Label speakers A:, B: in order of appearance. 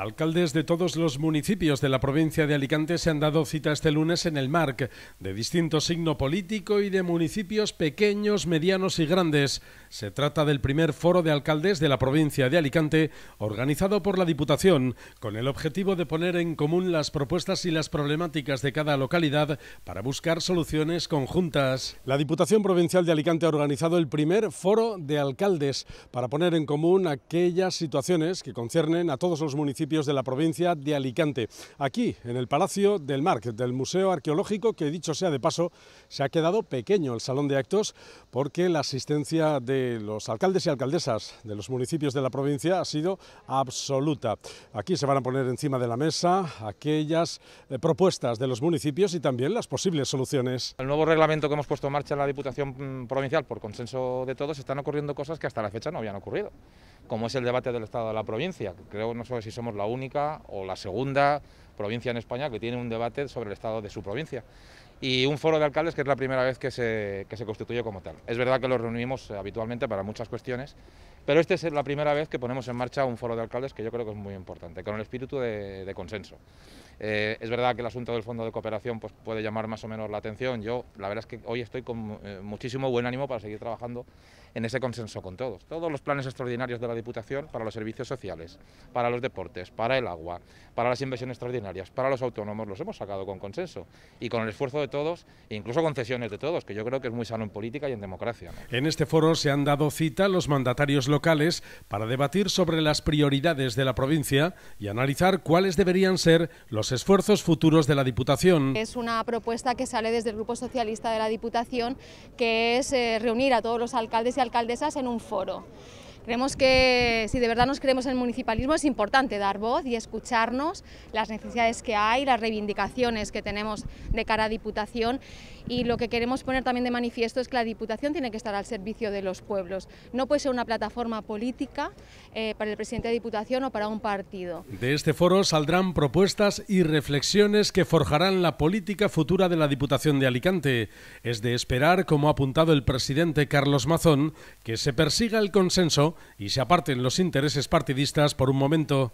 A: Alcaldes de todos los municipios de la provincia de Alicante se han dado cita este lunes en el MARC, de distinto signo político y de municipios pequeños, medianos y grandes. Se trata del primer foro de alcaldes de la provincia de Alicante, organizado por la Diputación, con el objetivo de poner en común las propuestas y las problemáticas de cada localidad para buscar soluciones conjuntas. La Diputación Provincial de Alicante ha organizado el primer foro de alcaldes para poner en común aquellas situaciones que conciernen a todos los municipios de la provincia de Alicante. Aquí, en el Palacio del Mar, del Museo Arqueológico, que dicho sea de paso, se ha quedado pequeño el salón de actos porque la asistencia de los alcaldes y alcaldesas de los municipios de la provincia ha sido absoluta. Aquí se van a poner encima de la mesa aquellas eh, propuestas de los municipios y también las posibles soluciones.
B: El nuevo reglamento que hemos puesto en marcha en la Diputación mm, Provincial, por consenso de todos, están ocurriendo cosas que hasta la fecha no habían ocurrido como es el debate del Estado de la provincia. Creo, no sé si somos la única o la segunda provincia en España que tiene un debate sobre el estado de su provincia. Y un foro de alcaldes que es la primera vez que se, constituye como tal. Es verdad que los reunimos eh, habitualmente para muchas cuestiones, pero esta es la primera vez que ponemos en marcha un foro de alcaldes que yo creo que es muy importante, con el espíritu de, de consenso. Eh, es verdad que el asunto del fondo de cooperación pues, puede llamar más o menos la atención. Yo, la verdad es que hoy estoy con eh, muchísimo buen ánimo para seguir trabajando en ese consenso con todos. Todos los planes extraordinarios de la Diputación para los servicios sociales, para los deportes, para el agua, para las inversiones extraordinarias, para los autónomos, los hemos sacado con consenso y con el esfuerzo de todos, e incluso concesiones de todos, que yo creo que es muy sano en política y en democracia.
A: En este foro se han dado cita los mandatarios locales para debatir sobre las prioridades de la provincia y analizar cuáles deberían ser los esfuerzos futuros de la Diputación.
C: Es una propuesta que sale desde el Grupo Socialista de la Diputación, que es eh, reunir a todos los alcaldes y alcaldesas en un foro. Creemos que si de verdad nos creemos en el municipalismo es importante dar voz y escucharnos las necesidades que hay, las reivindicaciones que tenemos de cara a Diputación y lo que queremos poner también de manifiesto es que la Diputación tiene que estar al servicio de los pueblos. No puede ser una plataforma política eh, para el presidente de Diputación o para un partido.
A: De este foro saldrán propuestas y reflexiones que forjarán la política futura de la Diputación de Alicante. Es de esperar, como ha apuntado el presidente Carlos Mazón, que se persiga el consenso y se aparten los intereses partidistas por un momento.